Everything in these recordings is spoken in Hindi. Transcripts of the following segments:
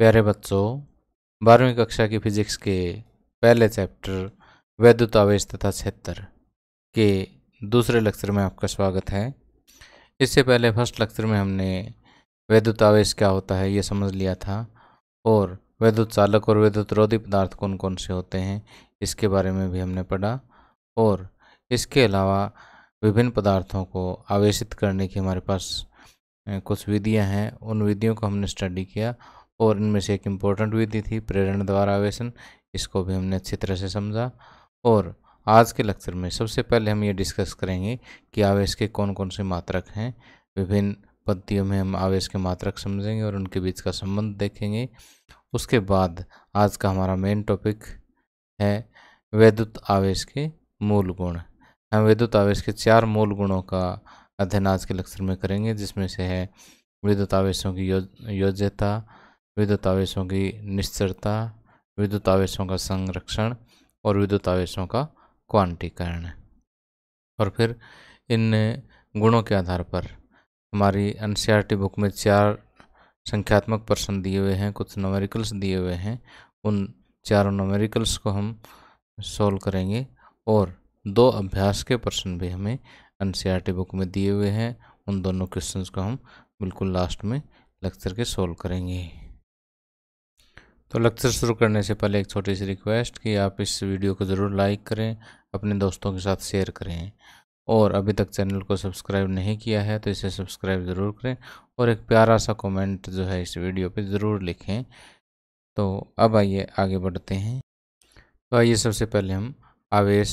प्यारे बच्चों बारहवीं कक्षा की फिजिक्स के पहले चैप्टर वैद्युत आवेश तथा क्षेत्र के दूसरे लेक्चर में आपका स्वागत है इससे पहले फर्स्ट लेक्चर में हमने वैद्युतावेश क्या होता है ये समझ लिया था और वैद्युत चालक और वैद्युत रोधी पदार्थ कौन कौन से होते हैं इसके बारे में भी हमने पढ़ा और इसके अलावा विभिन्न पदार्थों को आवेशित करने की हमारे पास कुछ विधियाँ हैं उन विधियों को हमने स्टडी किया और इनमें से एक इम्पोर्टेंट विधि थी प्रेरण द्वारा आवेशन इसको भी हमने अच्छी तरह से समझा और आज के लेक्चर में सबसे पहले हम ये डिस्कस करेंगे कि आवेश के कौन कौन से मात्रक हैं विभिन्न पद्धतियों में हम आवेश के मात्रक समझेंगे और उनके बीच का संबंध देखेंगे उसके बाद आज का हमारा मेन टॉपिक है वैद्युत आवेश के मूल गुण हम वैद्युत आवेश के चार मूल गुणों का अध्ययन आज के लेक्चर में करेंगे जिसमें से है विद्युत आवेशों की योज योज्यता विद्युत आवेशों की निश्चरता विद्युत आवेशों का संरक्षण और विद्युत आवेशों का क्वांटीकरण और फिर इन गुणों के आधार पर हमारी एन बुक में चार संख्यात्मक प्रश्न दिए हुए हैं कुछ नोमेरिकल्स दिए हुए हैं उन चारों नोमेरिकल्स को हम सोल्व करेंगे और दो अभ्यास के प्रश्न भी हमें एन बुक में दिए हुए हैं उन दोनों क्वेश्चंस को हम बिल्कुल लास्ट में लेक्चर के सोल्व करेंगे तो लेक्चर शुरू करने से पहले एक छोटी सी रिक्वेस्ट कि आप इस वीडियो को ज़रूर लाइक करें अपने दोस्तों के साथ शेयर करें और अभी तक चैनल को सब्सक्राइब नहीं किया है तो इसे सब्सक्राइब ज़रूर करें और एक प्यारा सा कमेंट जो है इस वीडियो पे ज़रूर लिखें तो अब आइए आगे बढ़ते हैं तो आइए सबसे पहले हम आवेश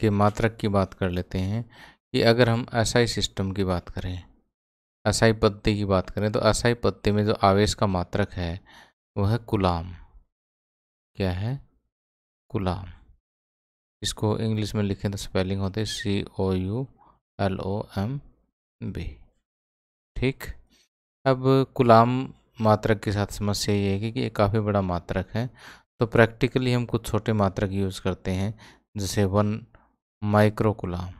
के मात्रक की बात कर लेते हैं कि अगर हम असाई सिस्टम की बात करें असाई पत्ते की बात करें तो असाई पत्ते में जो आवेश का मात्रक है वो है गुलाम क्या है गुलाम इसको इंग्लिश में लिखें तो स्पेलिंग होती है C O U L O M B ठीक अब गुलाम मात्रक के साथ समस्या ये है कि ये काफ़ी बड़ा मात्रक है तो प्रैक्टिकली हम कुछ छोटे मात्रक यूज़ करते हैं जैसे वन माइक्रो गुलाम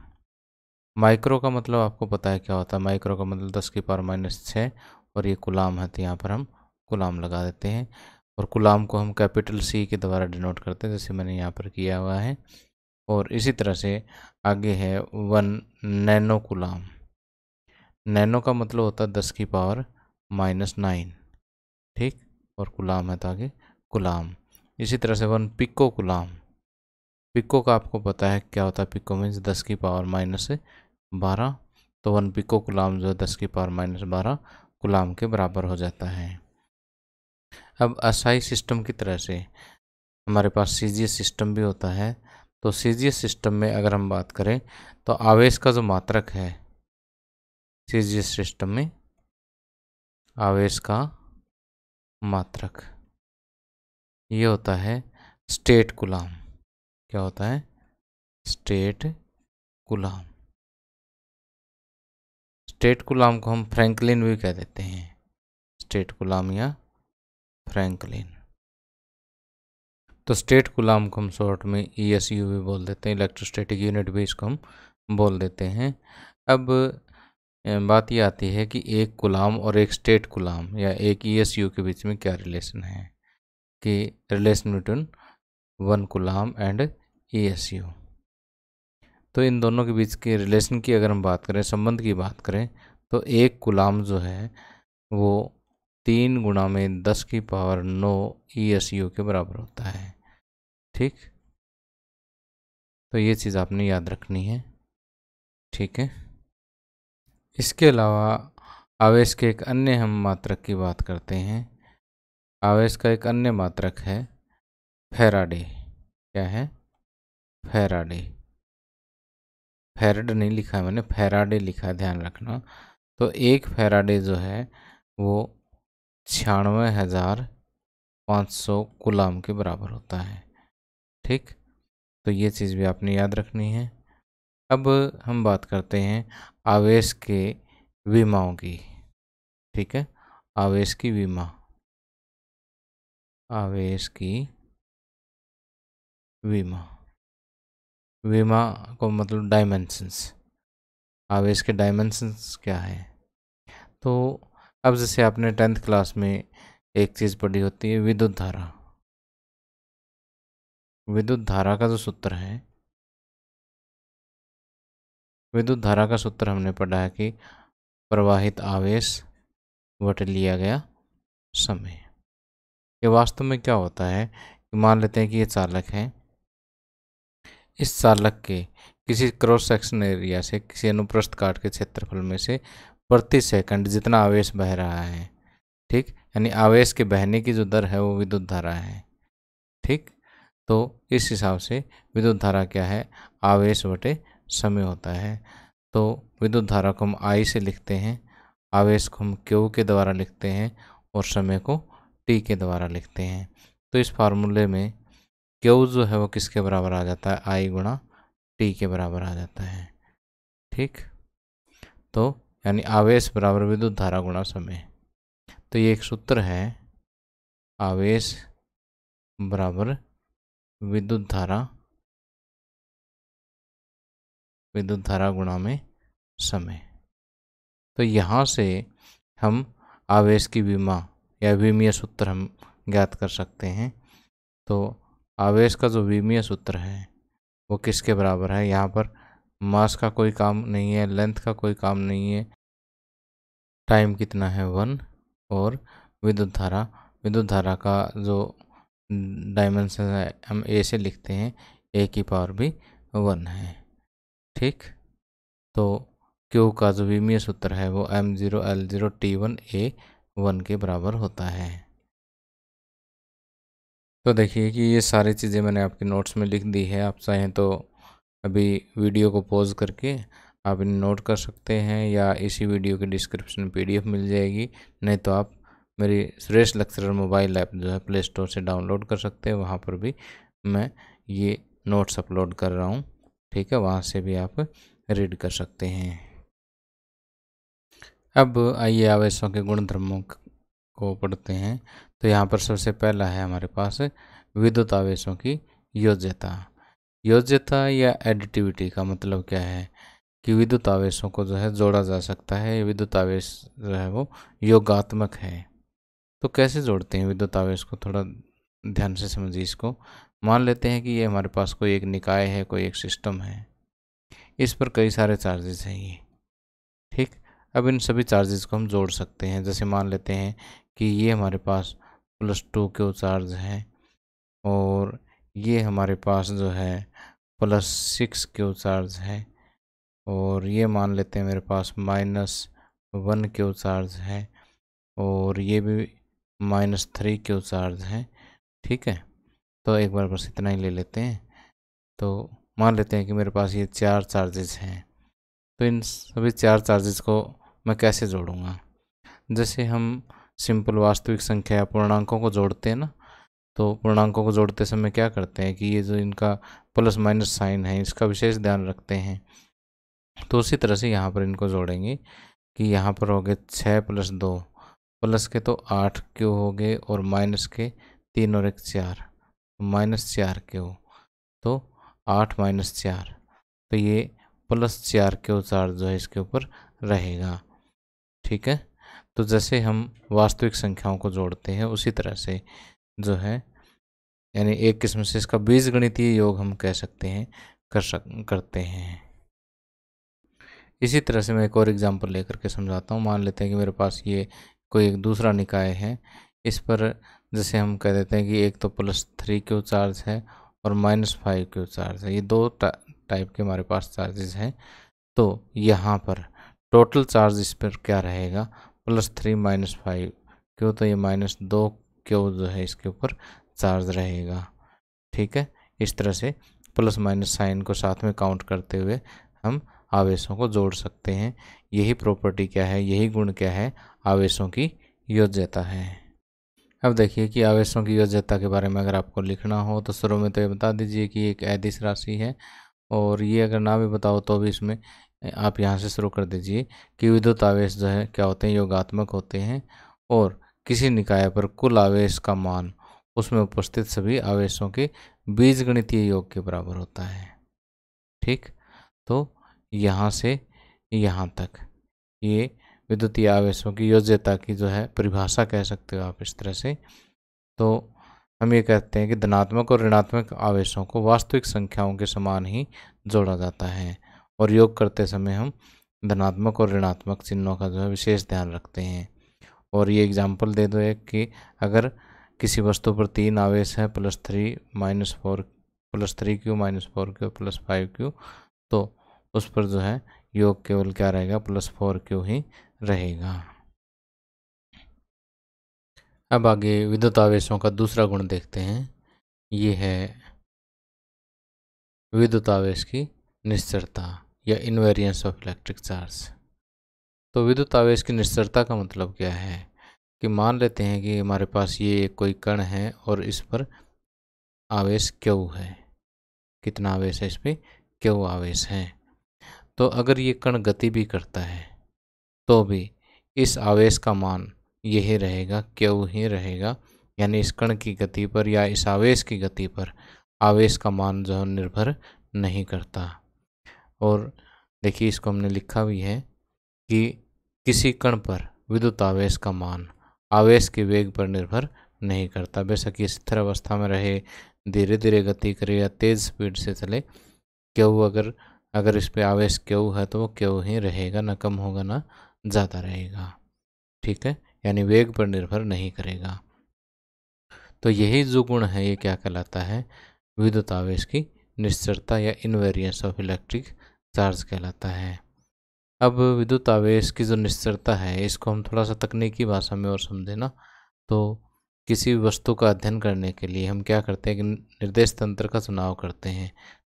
माइक्रो का मतलब आपको पता है क्या होता है माइक्रो का मतलब दस की पावर माइनस छः और ये गुलाम है तो यहाँ पर हम गुलाम लगा देते हैं और गुलाम को हम कैपिटल सी के द्वारा डिनोट करते हैं जैसे मैंने यहाँ पर किया हुआ है और इसी तरह से आगे है वन नैनो गुलाम नैनो का मतलब होता है दस की पावर माइनस नाइन ठीक और गुलाम है तो आगे गुलाम इसी तरह से वन पिको गुलाम पिको का आपको पता है क्या होता है पिको मीन्स दस की पावर माइनस बारह तो वन पिको गुलाम जो है दस की पावर माइनस बारह गुलाम के बराबर हो जाता है अब असाई सिस्टम की तरह से हमारे पास सी सिस्टम भी होता है तो सी सिस्टम में अगर हम बात करें तो आवेश का जो मात्रक है सी सिस्टम में आवेश का मात्रक ये होता है स्टेट गुलाम क्या होता है स्टेट गुलाम स्टेट गुलाम को हम फ्रैंकलिन भी कह देते हैं स्टेट गुलाम या फ्रैंकलिन तो स्टेट गुलाम को हम शॉर्ट में ई एस यू भी बोल देते हैं इलेक्ट्रोस्टैटिक यूनिट भी इसको हम बोल देते हैं अब बात यह आती है कि एक गुलाम और एक स्टेट गुलाम या एक ई एस यू के बीच में क्या रिलेशन है कि relation between one coulomb and E S U तो इन दोनों के बीच के रिलेशन की अगर हम बात करें संबंध की बात करें तो एक गुलाम जो है वो तीन गुणा में दस की पावर नौ ई एस यू के बराबर होता है ठीक तो ये चीज़ आपने याद रखनी है ठीक है इसके अलावा आवेश के एक अन्य हम मात्रक की बात करते हैं आवेश का एक अन्य मात्रक है फेराडे क्या है फेराडे फेरड नहीं लिखा है मैंने फेराडे लिखा है ध्यान रखना तो एक फेराडे जो है वो छियानवे हज़ार पाँच सौ गुलाम के बराबर होता है ठीक तो ये चीज़ भी आपने याद रखनी है अब हम बात करते हैं आवेश के बीमाओं की ठीक है आवेश की बीमा आवेश की बीमा बीमा को मतलब डायमेंशंस आवेश के डायमेंशंस क्या है तो अब जैसे आपने टेंथ क्लास में एक चीज़ पढ़ी होती है विद्युत धारा विद्युत धारा का जो सूत्र है विद्युत धारा का सूत्र हमने पढ़ा है कि प्रवाहित आवेश वट लिया गया समय ये वास्तव में क्या होता है कि मान लेते हैं कि ये चालक है इस चालक के किसी क्रॉस सेक्शन एरिया से किसी अनुप्रस्थ काट के क्षेत्रफल में से प्रति सेकंड जितना आवेश बह रहा है ठीक यानी आवेश के बहने की जो दर है वो विद्युत धारा है ठीक तो इस हिसाब से विद्युत धारा क्या है आवेश बटे समय होता है तो विद्युत धारा को हम आई से लिखते हैं आवेश को हम क्यू के द्वारा लिखते हैं और समय को टी के द्वारा लिखते हैं तो इस फार्मूले में क्यू जो है वो किसके बराबर आ जाता है आई गुणा टी के बराबर आ जाता है ठीक तो यानी आवेश बराबर विद्युत धारा गुणा समय तो ये एक सूत्र है आवेश बराबर विद्युत धारा विद्युत धारा गुणा में समय तो यहाँ से हम आवेश की बीमा या विमीय सूत्र हम ज्ञात कर सकते हैं तो आवेश का जो विमीय सूत्र है वो किसके बराबर है यहाँ पर मास का कोई काम नहीं है लेंथ का कोई काम नहीं है टाइम कितना है वन और विद्युत धारा विद्युत धारा का जो डायमेंशन है हम ए से लिखते हैं ए की पावर भी वन है ठीक तो क्यू का जो विमीय सूत्र है वो M zero L zero T one A one के बराबर होता है तो देखिए कि ये सारी चीज़ें मैंने आपके नोट्स में लिख दी है आप चाहें तो अभी वीडियो को पॉज करके आप इन्हें नोट कर सकते हैं या इसी वीडियो के डिस्क्रिप्शन में पीडीएफ मिल जाएगी नहीं तो आप मेरी सुरेश लक्सर मोबाइल ऐप जो है प्ले स्टोर से डाउनलोड कर सकते हैं वहाँ पर भी मैं ये नोट्स अपलोड कर रहा हूँ ठीक है वहाँ से भी आप रीड कर सकते हैं अब आइए आवेशों के गुणधर्मों को पढ़ते हैं तो यहाँ पर सबसे पहला है हमारे पास विद्युत आवेशों की योग्यता योज्यता या एडिटिविटी का मतलब क्या है कि विद्युत आवेशों को जो है जोड़ा जा सकता है विद्युत आवेश जो है वो योगात्मक है तो कैसे जोड़ते हैं विद्युत आवेश को थोड़ा ध्यान से समझिए इसको मान लेते हैं कि ये हमारे पास कोई एक निकाय है कोई एक सिस्टम है इस पर कई सारे चार्जेस हैं ये ठीक अब इन सभी चार्जेस को हम जोड़ सकते हैं जैसे मान लेते हैं कि ये हमारे पास प्लस टू के चार्ज हैं और ये हमारे पास जो है प्लस सिक्स के चार्ज हैं और ये मान लेते हैं मेरे पास माइनस वन क्यू चार्ज है और ये भी माइनस थ्री क्यू चार्ज है ठीक है तो एक बार बस इतना ही ले लेते हैं तो मान लेते हैं कि मेरे पास ये चार चार्जेस हैं तो इन सभी चार चार्जेस को मैं कैसे जोड़ूँगा जैसे हम सिंपल वास्तविक संख्या या पूर्णांकों को जोड़ते हैं ना तो पूर्णांकों को जोड़ते समय क्या करते हैं कि ये जो इनका प्लस माइनस साइन है इसका विशेष ध्यान रखते हैं तो उसी तरह से यहाँ पर इनको जोड़ेंगे कि यहाँ पर हो गए छः प्लस दो प्लस के तो आठ क्यों हो गए और माइनस के तीन और एक चार माइनस चार क्यों तो आठ माइनस चार तो ये प्लस चार क्यों चार्ज जो है इसके ऊपर रहेगा ठीक है तो जैसे हम वास्तविक संख्याओं को जोड़ते हैं उसी तरह से जो है यानी एक किस्म से इसका बीज गणितीय योग हम कह सकते हैं कर सक करते हैं इसी तरह से मैं एक और एग्ज़ाम्पल लेकर के समझाता हूँ मान लेते हैं कि मेरे पास ये कोई एक दूसरा निकाय है इस पर जैसे हम कह देते हैं कि एक तो प्लस थ्री क्यू चार्ज है और माइनस फाइव क्यू चार्ज है ये दो टा, टाइप के हमारे पास चार्जेस हैं तो यहाँ पर टोटल चार्ज इस पर क्या रहेगा प्लस थ्री माइनस फाइव क्यों तो ये माइनस दो क्यों जो है इसके ऊपर चार्ज रहेगा ठीक है इस तरह से प्लस माइनस साइन को साथ में काउंट करते हुए हम आवेशों को जोड़ सकते हैं यही प्रॉपर्टी क्या है यही गुण क्या है आवेशों की योजता है अब देखिए कि आवेशों की योजता के बारे में अगर आपको लिखना हो तो शुरू में तो ये बता दीजिए कि एक ऐदिश राशि है और ये अगर ना भी बताओ तो भी इसमें आप यहाँ से शुरू कर दीजिए कि विद्युत आवेश जो है क्या होते हैं योगात्मक होते हैं और किसी निकाय पर कुल आवेश का मान उसमें उपस्थित सभी आवेशों के बीजगणितीय योग के बराबर होता है ठीक तो यहाँ से यहाँ तक ये विद्युतीय आवेशों की योग्यता की जो है परिभाषा कह सकते हो आप इस तरह से तो हम ये कहते हैं कि धनात्मक और ऋणात्मक आवेशों को वास्तविक संख्याओं के समान ही जोड़ा जाता है और योग करते समय हम धनात्मक और ऋणात्मक चिन्हों का जो है विशेष ध्यान रखते हैं और ये एग्जाम्पल दे दो एक कि अगर किसी वस्तु पर तीन आवेश है plus three minus four plus three Q minus four Q plus five Q तो उस पर जो है योग केवल क्या रहेगा प्लस फोर क्यू ही रहेगा अब आगे विद्युत आवेशों का दूसरा गुण देखते हैं ये है विद्युत आवेश की निश्चरता या इनवेरियंस ऑफ इलेक्ट्रिक चार्ज तो विद्युत आवेश की निश्चरता का मतलब क्या है कि मान लेते हैं कि हमारे पास ये कोई कण है और इस पर आवेश क्यों है कितना आवेश है इस पर क्यों आवेश है तो अगर ये कण गति भी करता है तो भी इस आवेश का मान यही रहेगा क्यों ही रहेगा यानी इस कण की गति पर या इस आवेश की गति पर आवेश का मान जो है निर्भर नहीं करता और देखिए इसको हमने लिखा भी है कि किसी कण पर विद्युत आवेश का मान आवेश के वेग पर निर्भर नहीं करता बेशक ये स्थिर अवस्था में रहे धीरे धीरे गति करे या तेज़ स्पीड से चले क्यों अगर अगर इस पर आवेश क्यों है तो वो क्यों ही रहेगा ना कम होगा ना ज़्यादा रहेगा ठीक है यानी वेग पर निर्भर नहीं करेगा तो यही जो गुण है ये क्या कहलाता है विद्युत आवेश की निश्चरता या इनवेरियंस ऑफ इलेक्ट्रिक चार्ज कहलाता है अब विद्युत आवेश की जो निश्चरता है इसको हम थोड़ा सा तकनीकी भाषा में और समझे ना तो किसी वस्तु का अध्ययन करने के लिए हम क्या करते हैं कि निर्देश तंत्र का चुनाव करते हैं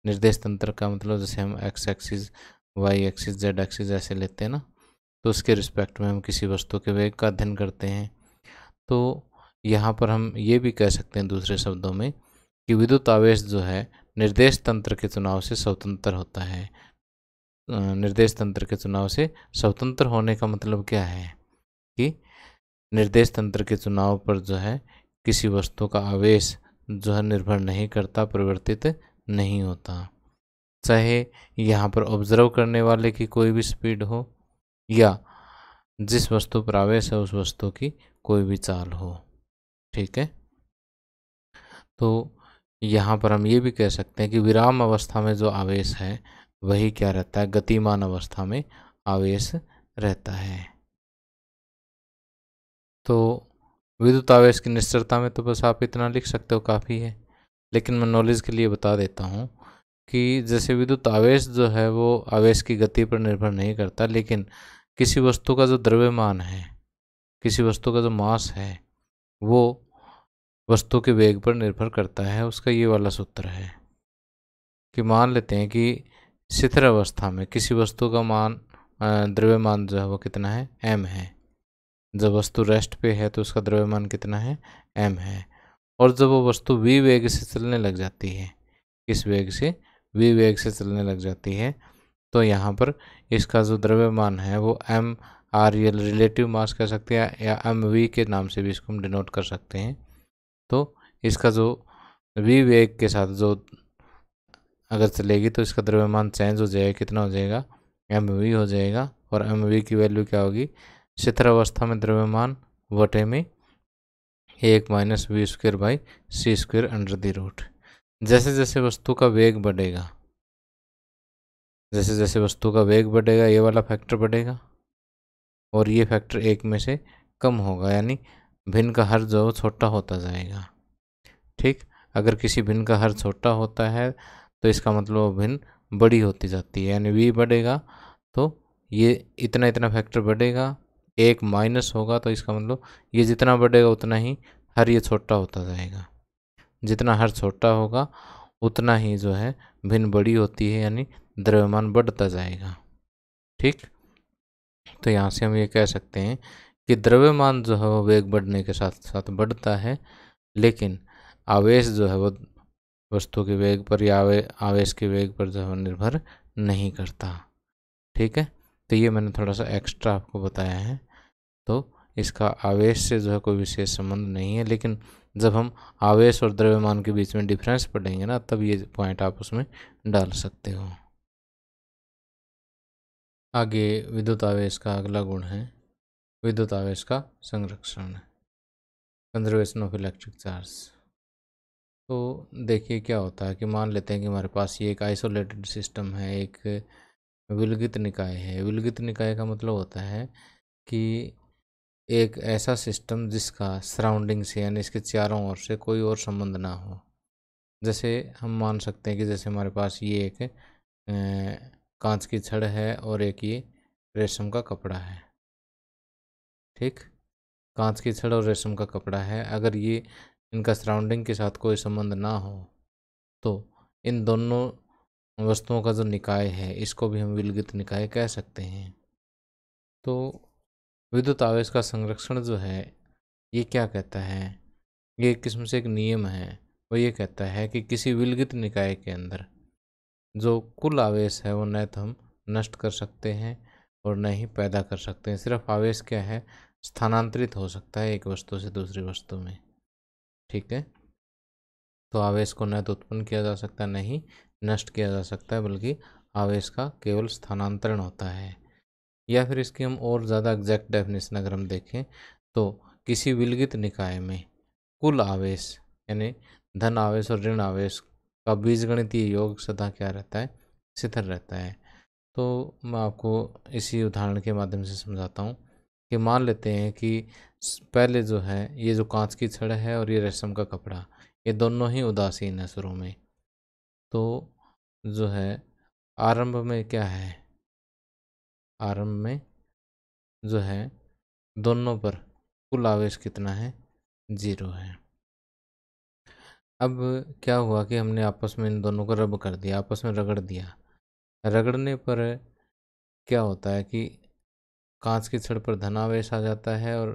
निर्देश तंत्र का मतलब जैसे हम X axis Y axis Z axis ऐसे लेते हैं ना तो उसके रिस्पेक्ट में हम किसी वस्तु के वेग का अध्ययन करते हैं तो यहाँ पर हम ये भी कह सकते हैं दूसरे शब्दों में कि विद्युत आवेश जो है निर्देश तंत्र के चुनाव से स्वतंत्र होता है निर्देश तंत्र के चुनाव से स्वतंत्र होने का मतलब क्या है कि निर्देश तंत्र के चुनाव पर जो है किसी वस्तु का आवेश जो है निर्भर नहीं करता परिवर्तित नहीं होता चाहे यहाँ पर ऑब्ज़र्व करने वाले की कोई भी स्पीड हो या जिस वस्तु पर आवेश है उस वस्तु की कोई भी चाल हो ठीक है तो यहाँ पर हम ये भी कह सकते हैं कि विराम अवस्था में जो आवेश है वही क्या रहता है गतिमान अवस्था में आवेश रहता है तो विद्युत आवेश की निश्चरता में तो बस आप इतना लिख सकते हो काफ़ी है लेकिन मैं नॉलेज के लिए बता देता हूँ कि जैसे विद्युत तो आवेश जो है वो आवेश की गति पर निर्भर नहीं करता लेकिन किसी वस्तु का जो द्रव्यमान है किसी वस्तु का जो मास है वो वस्तु के वेग पर निर्भर करता है उसका ये वाला सूत्र है कि मान लेते हैं कि शिथिर अवस्था में किसी वस्तु का मान द्रव्यमान जो है वो कितना है एम है जब वस्तु रेस्ट पे है तो उसका द्रव्यमान कितना है एम है और जब वो वस्तु वी वेग से चलने लग जाती है किस वेग से वी वेग से चलने लग जाती है तो यहाँ पर इसका जो द्रव्यमान है वो M R L relative mass कह सकते हैं या एम वी के नाम से भी इसको हम डिनोट कर सकते हैं तो इसका जो वी वेग के साथ जो अगर चलेगी तो इसका द्रव्यमान चेंज हो जाएगा कितना हो जाएगा एम वी हो जाएगा और एम वी की वैल्यू क्या होगी स्थिर अवस्था में द्रव्यमान वटे में एक minus V square by C square under the root जैसे जैसे वस्तु का वेग बढ़ेगा जैसे जैसे वस्तु का वेग बढ़ेगा ये वाला फैक्टर बढ़ेगा और ये फैक्टर एक में से कम होगा यानी भिन्न का हर जो छोटा होता जाएगा ठीक अगर किसी भिन्न का हर छोटा होता है तो इसका मतलब भिन्न बड़ी होती जाती है यानी वी बढ़ेगा तो ये इतना इतना फैक्टर बढ़ेगा एक माइनस होगा तो इसका मतलब ये जितना बढ़ेगा उतना ही हर ये छोटा होता जाएगा जितना हर छोटा होगा उतना ही जो है भिन्न बड़ी होती है यानी द्रव्यमान बढ़ता जाएगा ठीक तो यहाँ से हम ये कह सकते हैं कि द्रव्यमान जो है वो वेग बढ़ने के साथ साथ बढ़ता है लेकिन आवेश जो है वो वस्तु के वेग पर या आवेश के वेग पर जो है निर्भर नहीं करता ठीक है तो ये मैंने थोड़ा सा एक्स्ट्रा आपको बताया है तो इसका आवेश से जो है कोई विशेष संबंध नहीं है लेकिन जब हम आवेश और द्रव्यमान के बीच में डिफरेंस पढ़ेंगे ना तब ये पॉइंट आप उसमें डाल सकते हो आगे विद्युत आवेश का अगला गुण है विद्युत आवेश का संरक्षण कंजर्वेशन ऑफ इलेक्ट्रिक चार्ज तो देखिए क्या होता है कि मान लेते हैं कि हमारे पास ये एक आइसोलेटेड सिस्टम है एक विलगित निकाय है विलगित निकाय का मतलब होता है कि एक ऐसा सिस्टम जिसका सराउंडिंग से यानी इसके चारों ओर से कोई और संबंध ना हो जैसे हम मान सकते हैं कि जैसे हमारे पास ये एक कांच की छड़ है और एक ये रेशम का कपड़ा है ठीक कांच की छड़ और रेशम का कपड़ा है अगर ये इनका सराउंडिंग के साथ कोई संबंध ना हो तो इन दोनों वस्तुओं का जो निकाय है इसको भी हम विलगित निकाय कह सकते हैं तो विद्युत आवेश का संरक्षण जो है ये क्या कहता है ये एक किस्म से एक नियम है वो ये कहता है कि किसी विलगित निकाय के अंदर जो कुल आवेश है वो न तो हम नष्ट कर सकते हैं और न ही पैदा कर सकते हैं सिर्फ आवेश क्या है स्थानांतरित हो सकता है एक वस्तु से दूसरी वस्तु में ठीक है तो आवेश को न तो उत्पन्न किया जा सकता नहीं नष्ट किया जा सकता है बल्कि आवेश का केवल स्थानांतरण होता है या फिर इसकी हम और ज़्यादा एग्जैक्ट डेफिनेशन अगर हम देखें तो किसी विलगित निकाय में कुल आवेश यानी धन आवेश और ऋण आवेश का बीजगणितीय योग सदा क्या रहता है स्थिर रहता है तो मैं आपको इसी उदाहरण के माध्यम से समझाता हूँ कि मान लेते हैं कि पहले जो है ये जो कांच की छड़ है और ये रेशम का कपड़ा ये दोनों ही उदासीन है शुरू में तो जो है आरंभ में क्या है आरंभ में जो है दोनों पर कुल आवेश कितना है जीरो है अब क्या हुआ कि हमने आपस में इन दोनों को रब कर दिया आपस में रगड़ दिया रगड़ने पर क्या होता है कि कांच की छड़ पर धन आवेश आ जाता है और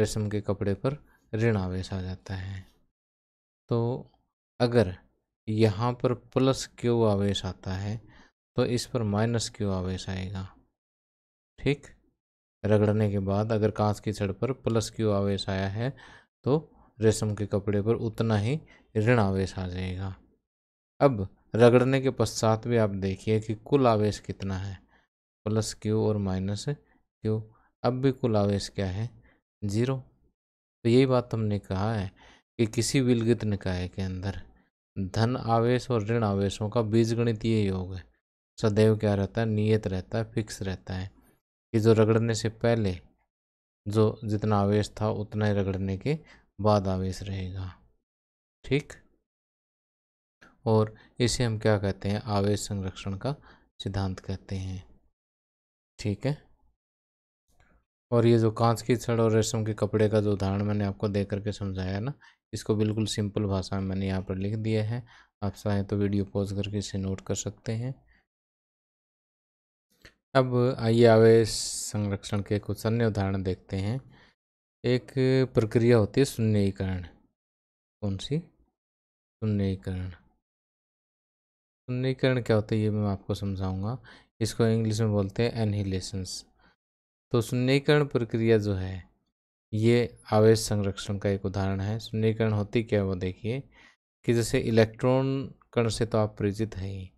रेशम के कपड़े पर ऋण आवेश आ जाता है तो अगर यहाँ पर प्लस क्यू आवेश आता है तो इस पर माइनस क्यू आवेश आएगा ठीक रगड़ने के बाद अगर कांच की छड़ पर प्लस क्यू आवेश आया है तो रेशम के कपड़े पर उतना ही ऋण आवेश आ जाएगा अब रगड़ने के पश्चात भी आप देखिए कि कुल आवेश कितना है प्लस क्यू और माइनस क्यू अब भी कुल आवेश क्या है जीरो तो यही बात हमने कहा है कि किसी विलगित निकाय के अंदर धन आवेश और ऋण आवेशों का ये योग है सदैव क्या रहता है नियत रहता है फिक्स रहता है कि जो रगड़ने से पहले जो जितना आवेश था उतना ही रगड़ने के बाद आवेश रहेगा ठीक और इसे हम क्या कहते हैं आवेश संरक्षण का सिद्धांत कहते हैं ठीक है और ये जो कांच की छड़ और रेशम के कपड़े का जो उदाहरण मैंने आपको दे करके समझाया ना इसको बिल्कुल सिंपल भाषा में मैंने यहाँ पर लिख दिया है आप चाहें तो वीडियो पॉज करके इसे नोट कर सकते हैं अब आइए आवेश संरक्षण के कुछ अन्य उदाहरण देखते हैं एक प्रक्रिया होती है शून्यकरण कौन सी शून्यकरण शून्यकरण क्या होता है ये मैं आपको समझाऊंगा इसको इंग्लिश में बोलते हैं एनहिलेशंस तो शून्यकरण प्रक्रिया जो है ये आवेश संरक्षण का एक उदाहरण है शून्यकरण होती क्या है वो देखिए कि जैसे इलेक्ट्रॉन कण से तो आप परिचित हैं ही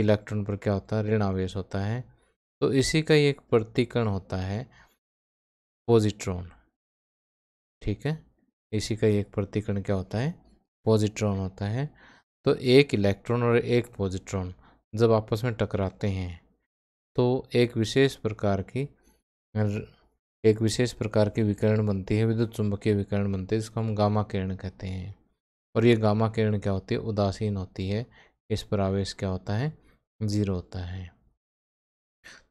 इलेक्ट्रॉन पर क्या होता है ऋण आवेश होता है तो इसी का एक प्रतिकण होता है पॉजिट्रॉन ठीक है इसी का एक प्रतिकरण क्या होता है पॉजिट्रॉन होता है तो एक इलेक्ट्रॉन और एक पॉजिट्रॉन जब आपस में टकराते हैं तो एक विशेष प्रकार की एक विशेष प्रकार की विकिरण बनती है विद्युत चुंबकीय विकिरण बनती है जिसको हम गामा किरण कहते हैं और ये गामा किरण क्या होती है उदासीन होती है इस पर आवेश क्या होता है जीरो होता है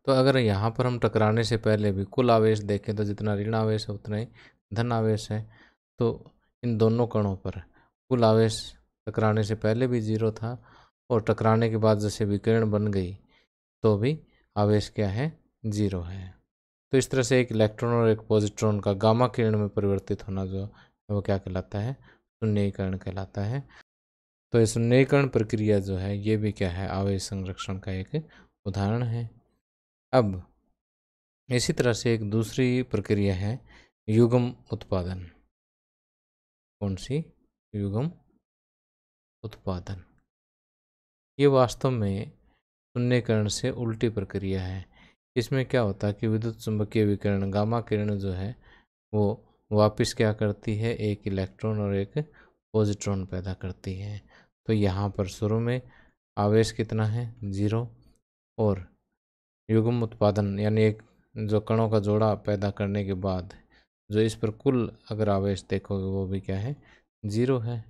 तो अगर यहाँ पर हम टकराने से पहले भी कुल आवेश देखें तो जितना ऋण आवेश है उतना ही धन आवेश है तो इन दोनों कणों पर कुल आवेश टकराने से पहले भी जीरो था और टकराने के बाद जैसे विकिरण बन गई तो भी आवेश क्या है जीरो है तो इस तरह से एक इलेक्ट्रॉन और एक पॉजिट्रॉन का गामा किरण में परिवर्तित होना जो है वो क्या कहलाता है शून्यकरण कहलाता है तो इस शून्यकरण प्रक्रिया जो है ये भी क्या है आवेश संरक्षण का एक उदाहरण है अब इसी तरह से एक दूसरी प्रक्रिया है युगम उत्पादन कौन सी युगम उत्पादन ये वास्तव में शून्यकरण से उल्टी प्रक्रिया है इसमें क्या होता है कि विद्युत चुंबकीय विकिरण गामा किरण जो है वो वापस क्या करती है एक इलेक्ट्रॉन और एक पॉजिट्रॉन पैदा करती है तो यहाँ पर शुरू में आवेश कितना है ज़ीरो और युगम उत्पादन यानी एक जो कणों का जोड़ा पैदा करने के बाद जो इस पर कुल अगर आवेश देखोगे वो भी क्या है ज़ीरो है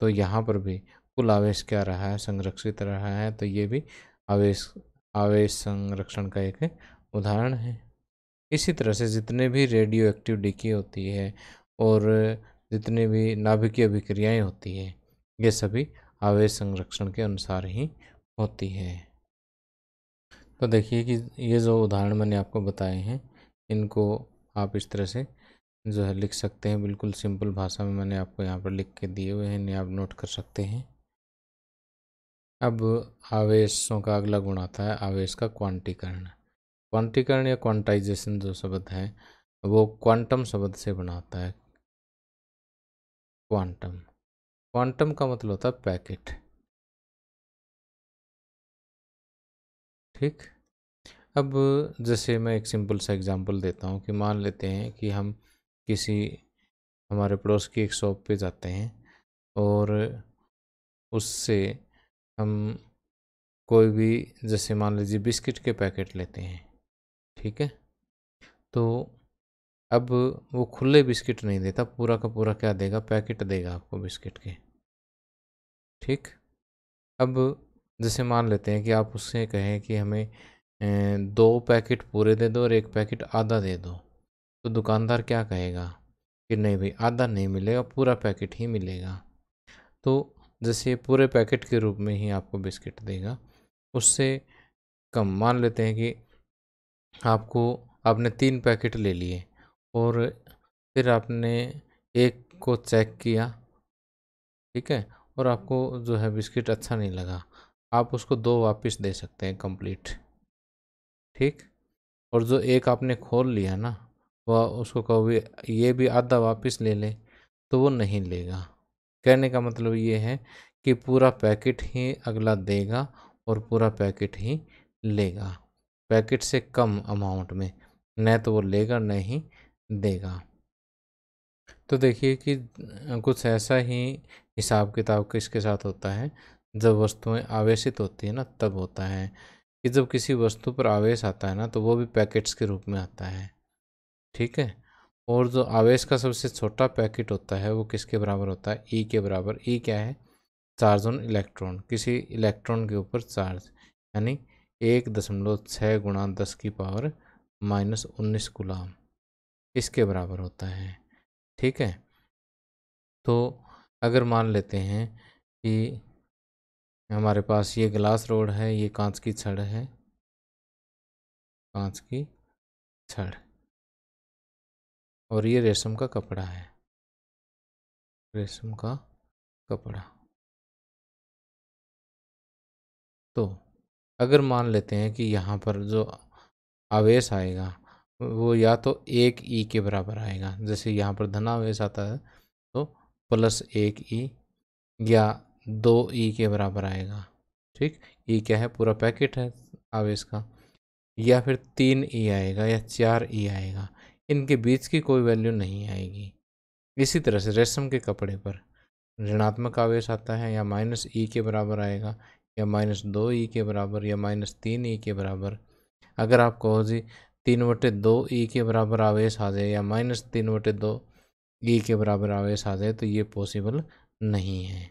तो यहाँ पर भी कुल आवेश क्या रहा है संरक्षित रहा है तो ये भी आवेश आवेश संरक्षण का एक उदाहरण है इसी तरह से जितने भी रेडियो एक्टिव डिकी होती है और जितने भी नाभिकीय अभिक्रियाएँ होती है ये सभी आवेश संरक्षण के अनुसार ही होती है तो देखिए कि ये जो उदाहरण मैंने आपको बताए हैं इनको आप इस तरह से जो है लिख सकते हैं बिल्कुल सिंपल भाषा में मैंने आपको यहाँ पर लिख के दिए हुए हैं इन्हें आप नोट कर सकते हैं अब आवेशों का अगला गुण आता है आवेश का क्वांटीकरण क्वांटीकरण या क्वांटाइजेशन जो शब्द है वो क्वांटम शब्द से बनाता है क्वांटम क्वांटम का मतलब होता है पैकेट ठीक अब जैसे मैं एक सिंपल सा एग्जांपल देता हूँ कि मान लेते हैं कि हम किसी हमारे पड़ोस की एक शॉप पे जाते हैं और उससे हम कोई भी जैसे मान लीजिए बिस्किट के पैकेट लेते हैं ठीक है तो अब वो खुले बिस्किट नहीं देता पूरा का पूरा क्या देगा पैकेट देगा आपको बिस्किट के ठीक अब जैसे मान लेते हैं कि आप उससे कहें कि हमें दो पैकेट पूरे दे दो और एक पैकेट आधा दे दो तो दुकानदार क्या कहेगा कि नहीं भाई आधा नहीं मिलेगा पूरा पैकेट ही मिलेगा तो जैसे पूरे पैकेट के रूप में ही आपको बिस्किट देगा उससे कम मान लेते हैं कि आपको आपने तीन पैकेट ले लिए और फिर आपने एक को चेक किया ठीक है और आपको जो है बिस्किट अच्छा नहीं लगा आप उसको दो वापस दे सकते हैं कंप्लीट ठीक और जो एक आपने खोल लिया ना वह उसको कहो ये भी आधा वापस ले ले तो वो नहीं लेगा कहने का मतलब ये है कि पूरा पैकेट ही अगला देगा और पूरा पैकेट ही लेगा पैकेट से कम अमाउंट में न तो वो लेगा न ही देगा तो देखिए कि कुछ ऐसा ही हिसाब किताब किसके साथ होता है जब वस्तुएं आवेशित होती है ना तब होता है कि जब किसी वस्तु पर आवेश आता है ना तो वो भी पैकेट्स के रूप में आता है ठीक है और जो आवेश का सबसे छोटा पैकेट होता है वो किसके बराबर होता है ई e के बराबर ई e क्या है चार्ज ऑन इलेक्ट्रॉन किसी इलेक्ट्रॉन के ऊपर चार्ज यानी एक दशमलव छः गुणा दस की पावर माइनस उन्नीस गुलाम इसके बराबर होता है ठीक है तो अगर मान लेते हैं कि हमारे पास ये ग्लास रोड है ये कांच की छड़ है कांच की छड़ और ये रेशम का कपड़ा है रेशम का कपड़ा तो अगर मान लेते हैं कि यहाँ पर जो आवेश आएगा वो या तो एक ई के बराबर आएगा जैसे यहाँ पर धनावेश आता है तो प्लस एक ई या दो ई के बराबर आएगा ठीक ई क्या है पूरा पैकेट है आवेश का या फिर तीन ई आएगा या चार ई आएगा इनके बीच की कोई वैल्यू नहीं आएगी इसी तरह से रेशम के कपड़े पर ऋणात्मक आवेश आता है या माइनस ई के बराबर आएगा या माइनस दो ई के बराबर या माइनस तीन ई के बराबर अगर आप कहो जी तीन बटे दो ई के बराबर आवेश आ जाए या माइनस तीन बटे दो ई के बराबर आवेश आ जाए तो ये पॉसिबल नहीं है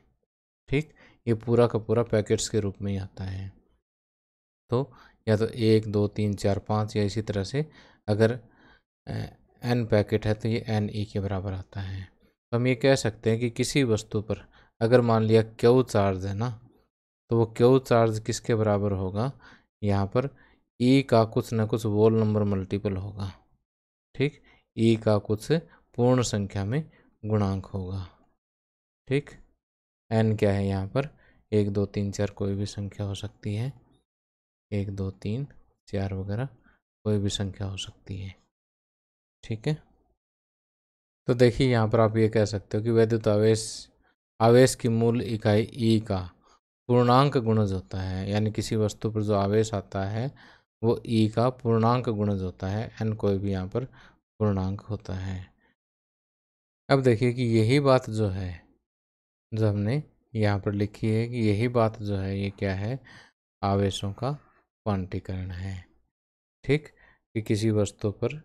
ठीक ये पूरा का पूरा पैकेट्स के रूप में ही आता है तो या तो एक दो तीन चार पाँच या इसी तरह से अगर एन पैकेट है तो ये एन ई e के बराबर आता है तो हम ये कह सकते हैं कि किसी वस्तु पर अगर मान लिया क्यू चार्ज है ना तो वो क्यू चार्ज किसके बराबर होगा यहाँ पर ई e का कुछ ना कुछ वोल नंबर मल्टीपल होगा ठीक ई e का कुछ पूर्ण संख्या में गुणांक होगा ठीक एन क्या है यहाँ पर एक दो तीन चार कोई भी संख्या हो सकती है एक दो तीन चार वगैरह कोई भी संख्या हो सकती है ठीक है तो देखिए यहाँ पर आप ये कह सकते हो कि वैद्युत आवेश आवेश की मूल इकाई ई e का पूर्णांक गुणज होता है यानी किसी वस्तु पर जो आवेश आता है वो ई e का पूर्णांक गुणज होता है एन कोई भी यहाँ पर पूर्णांक होता है अब देखिए कि यही बात जो है जो हमने यहाँ पर लिखी है कि यही बात जो है ये क्या है आवेशों का क्वांटीकरण है ठीक कि किसी वस्तु पर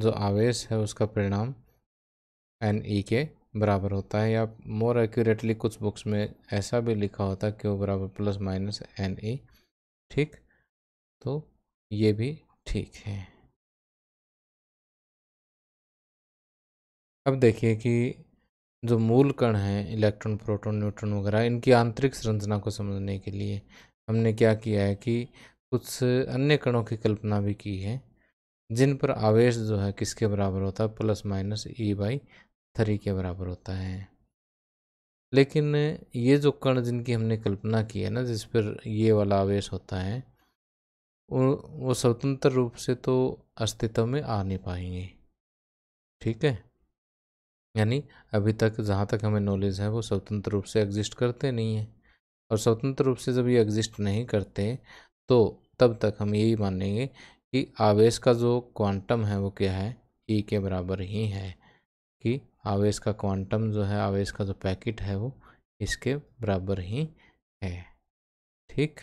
जो आवेश है उसका परिणाम एन ई e के बराबर होता है या मोर एक्यूरेटली कुछ बुक्स में ऐसा भी लिखा होता है वो बराबर प्लस माइनस एन ई ठीक तो ये भी ठीक है अब देखिए कि जो मूल कण हैं इलेक्ट्रॉन प्रोटॉन न्यूट्रॉन वगैरह इनकी आंतरिक संरचना को समझने के लिए हमने क्या किया है कि कुछ अन्य कणों की कल्पना भी की है जिन पर आवेश जो है किसके बराबर होता है plus minus E by three के बराबर होता है लेकिन ये जो कण जिनकी हमने कल्पना की है ना जिस पर ये वाला आवेश होता है वो स्वतंत्र रूप से तो अस्तित्व में आ नहीं पाएंगे ठीक है यानी अभी तक जहाँ तक हमें नॉलेज है वो स्वतंत्र रूप से एग्जिस्ट करते नहीं हैं और स्वतंत्र रूप से जब ये एग्जिस्ट नहीं करते तो तब तक हम यही मानेंगे कि आवेश का जो क्वांटम है वो क्या है ई e के बराबर ही है कि आवेश का क्वांटम जो है आवेश का जो पैकेट है वो इसके बराबर ही है ठीक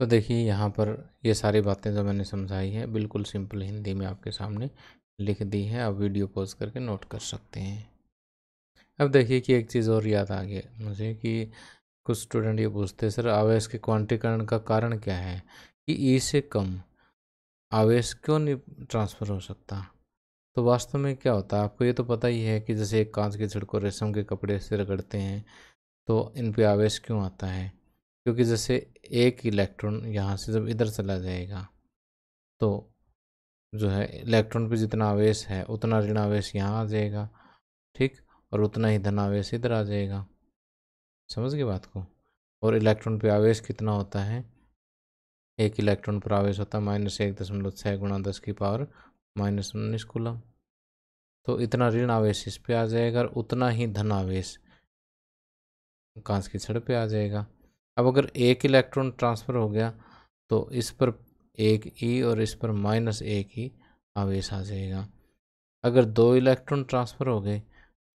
तो देखिए यहाँ पर ये सारी बातें जो मैंने समझाई है बिल्कुल सिंपल हिंदी में आपके सामने लिख दी है आप वीडियो पॉज करके नोट कर सकते हैं अब देखिए कि एक चीज़ और याद आ गई मुझे कि कुछ स्टूडेंट ये पूछते सर आवेश के क्वांटीकरण का कारण क्या है कि ई से कम आवेश क्यों नहीं ट्रांसफ़र हो सकता तो वास्तव में क्या होता है आपको ये तो पता ही है कि जैसे एक कांच के छिड़को रेशम के कपड़े से रगड़ते हैं तो इन पर आवेश क्यों आता है क्योंकि जैसे एक इलेक्ट्रॉन यहाँ से जब इधर चला जाएगा तो जो है इलेक्ट्रॉन पे जितना आवेश है उतना ऋण आवेश यहाँ आ जाएगा ठीक और उतना ही धन आवेश इधर आ जाएगा समझ गए बात को और इलेक्ट्रॉन पे आवेश कितना होता है एक इलेक्ट्रॉन पर आवेश होता है माइनस एक दशमलव छः गुणा दस की पावर माइनस उन्नीस कूलम तो इतना ऋण आवेश इस पे आ जाएगा और उतना ही धन आवेश कांच की छड़ पे आ जाएगा अब अगर एक इलेक्ट्रॉन ट्रांसफ़र हो गया तो इस पर एक ई और इस पर माइनस एक ही आवेश आ जाएगा अगर दो इलेक्ट्रॉन ट्रांसफ़र हो गए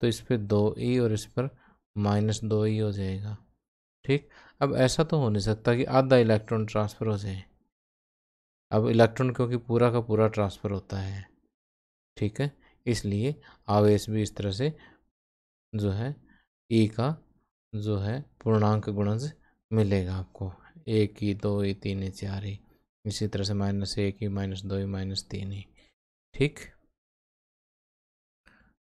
तो इस पर दो ई और इस पर माइनस दो ई हो जाएगा ठीक अब ऐसा तो हो नहीं सकता कि आधा इलेक्ट्रॉन ट्रांसफ़र हो जाए अब इलेक्ट्रॉन क्योंकि पूरा का पूरा ट्रांसफ़र होता है ठीक है इसलिए आवेश भी इस तरह से जो है ई e का जो है पूर्णांक गुणज मिलेगा आपको एक ही e, दो ही e, तीन ही चार ही इसी तरह से माइनस एक ही माइनस दो ही माइनस तीन ही ठीक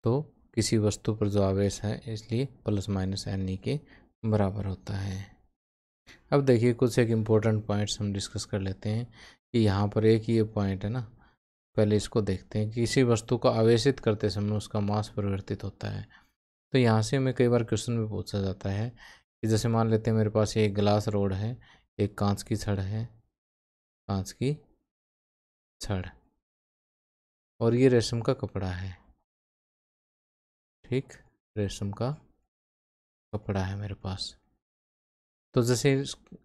तो किसी वस्तु पर जो आवेश है इसलिए प्लस माइनस एन ई के बराबर होता है अब देखिए कुछ एक इम्पोर्टेंट पॉइंट्स हम डिस्कस कर लेते हैं कि यहाँ पर एक ये पॉइंट है ना पहले इसको देखते हैं कि किसी वस्तु को आवेशित करते समय उसका मास परिवर्तित होता है तो यहाँ से हमें कई बार क्वेश्चन में पूछा जाता है कि जैसे मान लेते हैं मेरे पास एक ग्लास रोड है एक कांच की छड़ है कांच की छड़ और ये रेशम का कपड़ा है ठीक रेशम का कपड़ा है मेरे पास तो जैसे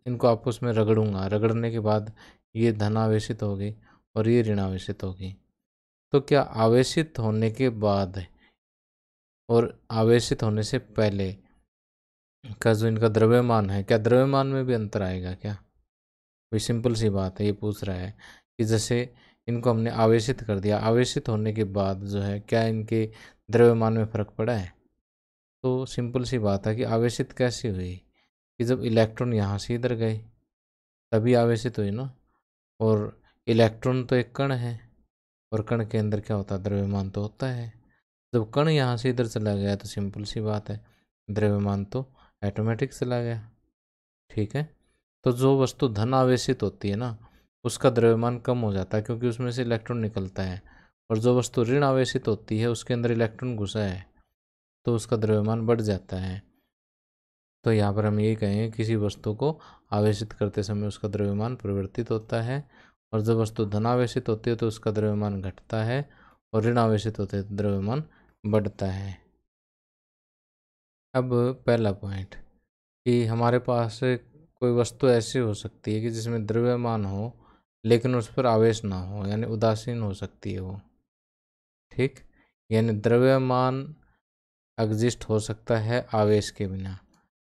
इनको आपस में रगड़ूंगा रगड़ने के बाद ये धनावेशित होगी और ये ऋणावेशित होगी तो क्या आवेशित होने के बाद और आवेशित होने से पहले का जो इनका द्रव्यमान है क्या द्रव्यमान में भी अंतर आएगा क्या वही सिंपल सी बात है ये पूछ रहा है कि जैसे इनको हमने आवेशित कर दिया आवेशित होने के बाद जो है क्या इनके द्रव्यमान में फ़र्क पड़ा है तो सिंपल सी बात है कि आवेशित कैसी हुई कि जब इलेक्ट्रॉन यहाँ से इधर गए तभी आवेशित हुई ना और इलेक्ट्रॉन तो एक कण है और कण के अंदर क्या होता है द्रव्यमान तो होता है जब कण यहाँ से इधर चला गया तो सिंपल सी बात है द्रव्यमान तो ऐटोमेटिक चला गया ठीक है तो जो वस्तु धन आवेशित होती है ना उसका द्रव्यमान कम हो जाता है क्योंकि उसमें से इलेक्ट्रॉन निकलता है और जो वस्तु ऋण आवेशित होती है उसके अंदर इलेक्ट्रॉन घुसा है तो उसका द्रव्यमान बढ़ जाता है तो यहाँ पर हम यही कहेंगे किसी वस्तु को आवेशित करते समय उसका द्रव्यमान परिवर्तित होता है और जब वस्तु धनावेशित होती है तो उसका द्रव्यमान घटता है और ऋण आवेशित होते तो द्रव्यमान बढ़ता है अब पहला पॉइंट कि हमारे पास कोई वस्तु ऐसी हो सकती है कि जिसमें द्रव्यमान हो लेकिन उस पर आवेश ना हो यानी उदासीन हो सकती है वो ठीक यानी द्रव्यमान एग्जिस्ट हो सकता है आवेश के बिना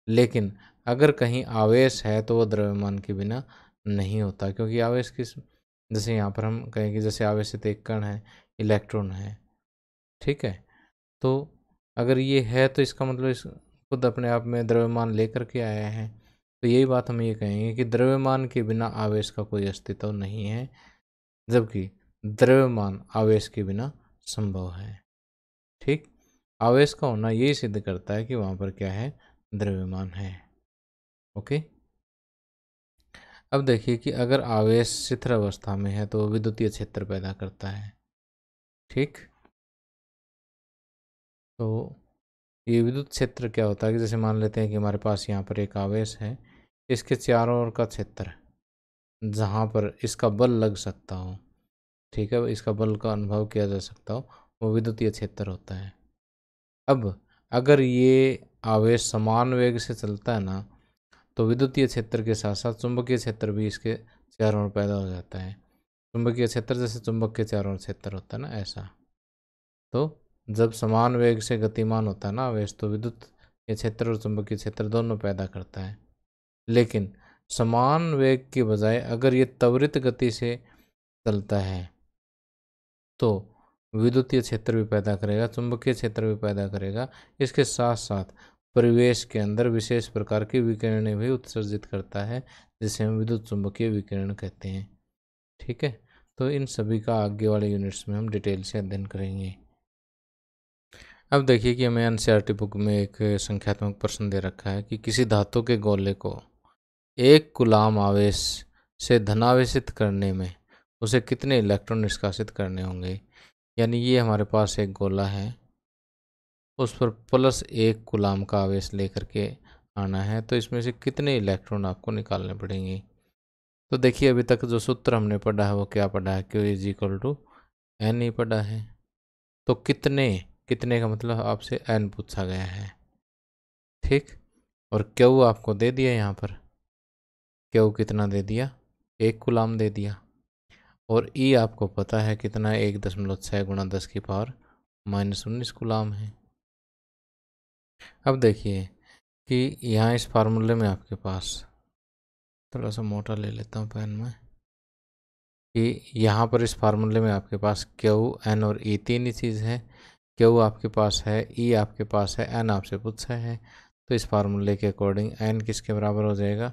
लेकिन अगर कहीं आवेश है तो वह द्रव्यमान के बिना नहीं होता क्योंकि आवेश किस जैसे यहाँ पर हम कहेंगे जैसे आवेश एक कण है इलेक्ट्रॉन है ठीक है तो अगर ये है तो इसका मतलब इस खुद अपने आप में द्रव्यमान लेकर के आया है तो यही बात हम ये कहेंगे कि द्रव्यमान के बिना आवेश का कोई अस्तित्व नहीं है जबकि द्रव्यमान आवेश के बिना संभव है ठीक आवेश का होना यही सिद्ध करता है कि वहाँ पर क्या है द्रव्यमान है ओके अब देखिए कि अगर आवेश शिथिर अवस्था में है तो विद्युतीय क्षेत्र पैदा करता है ठीक तो ये विद्युत क्षेत्र क्या होता है कि जैसे मान लेते हैं कि हमारे पास यहाँ पर एक आवेश है इसके चारों ओर का क्षेत्र जहाँ पर इसका बल लग सकता हो ठीक है इसका बल का अनुभव किया जा सकता हो वो विद्युतीय क्षेत्र होता है अब अगर ये आवेश समान वेग से चलता है ना तो विद्युतीय क्षेत्र के साथ साथ चुंबकीय क्षेत्र भी इसके चारों ओर पैदा हो जाता है चुंबकीय क्षेत्र जैसे चुंबक के चारों ओर क्षेत्र होता है ना ऐसा तो जब समान वेग से गतिमान होता है ना आवेश तो विद्युत क्षेत्र और चुंबकीय क्षेत्र दोनों पैदा करता है लेकिन समान वेग के बजाय अगर ये त्वरित गति से चलता है तो विद्युतीय क्षेत्र भी पैदा करेगा चुंबकीय क्षेत्र भी पैदा करेगा इसके साथ साथ परिवेश के अंदर विशेष प्रकार की विकिरण भी उत्सर्जित करता है जिसे हम विद्युत चुंबकीय विकिरण कहते हैं ठीक है तो इन सभी का आगे वाले यूनिट्स में हम डिटेल से अध्ययन करेंगे अब देखिए कि हमें एन बुक में एक संख्यात्मक प्रश्न दे रखा है कि किसी धातु के गोले को एक गुलाम आवेश से धनावेशित करने में उसे कितने इलेक्ट्रॉन निष्कासित करने होंगे यानी ये हमारे पास एक गोला है उस पर प्लस एक गुलाम का आवेश लेकर के आना है तो इसमें से कितने इलेक्ट्रॉन आपको निकालने पड़ेंगे तो देखिए अभी तक जो सूत्र हमने पढ़ा है वो क्या पढ़ा है Q is equal to N ही पढ़ा है तो कितने कितने का मतलब आपसे एन पूछा गया है ठीक और क्यू आपको दे दिया यहाँ पर क्यू कितना दे दिया एक गुलाम दे दिया और ई आपको पता है कितना एक दशमलव छः गुणा दस की पावर माइनस उन्नीस गुलाम है अब देखिए कि यहाँ इस फार्मूले में आपके पास थोड़ा सा मोटा ले लेता हूँ पेन में कि यहाँ पर इस फार्मूले में आपके पास क्यू एन और ई तीन ही चीज़ है क्यू आपके पास है ई आपके पास है एन आपसे पूछा है तो इस फार्मूले के अकॉर्डिंग एन किसके बराबर हो जाएगा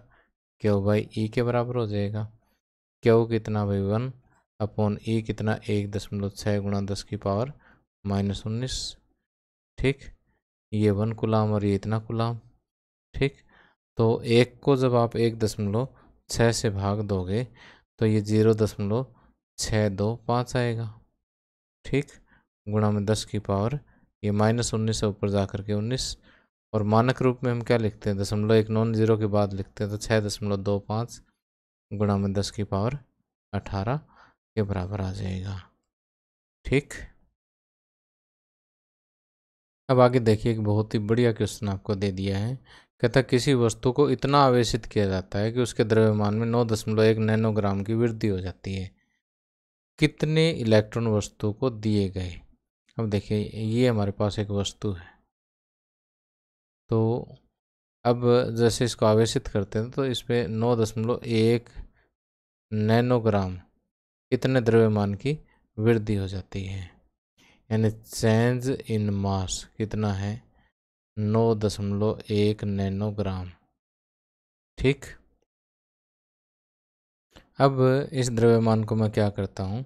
क्यू बाई ई के बराबर हो जाएगा क्यू कितना बाई वन अपॉन ए कितना एक दशमलव छः गुणा दस की पावर माइनस उन्नीस ठीक ये वन गुलाम और ये इतना गुलाम ठीक तो एक को जब आप एक दशमलव छः से भाग दोगे तो ये जीरो दशमलव छः दो पाँच आएगा ठीक गुणा में दस की पावर ये माइनस उन्नीस से ऊपर जा कर के उन्नीस और मानक रूप में हम क्या लिखते हैं दशमलव एक नॉन जीरो के बाद लिखते हैं तो छः दशमलव दो पाँच गुणा में दस की पावर अठारह के बराबर आ जाएगा ठीक अब आगे देखिए एक बहुत ही बढ़िया क्वेश्चन आपको दे दिया है कहता किसी वस्तु को इतना आवेशित किया जाता है कि उसके द्रव्यमान में नौ दशमलव एक नैनोग्राम की वृद्धि हो जाती है कितने इलेक्ट्रॉन वस्तु को दिए गए अब देखिए ये हमारे पास एक वस्तु है तो अब जैसे इसको आवेशित करते हैं तो इस पर नौ दशमलव एक नैनोग्राम इतने द्रव्यमान की वृद्धि हो जाती है यानी चेंज इन मास कितना है नौ दशमलव एक नैनोग्राम ठीक अब इस द्रव्यमान को मैं क्या करता हूँ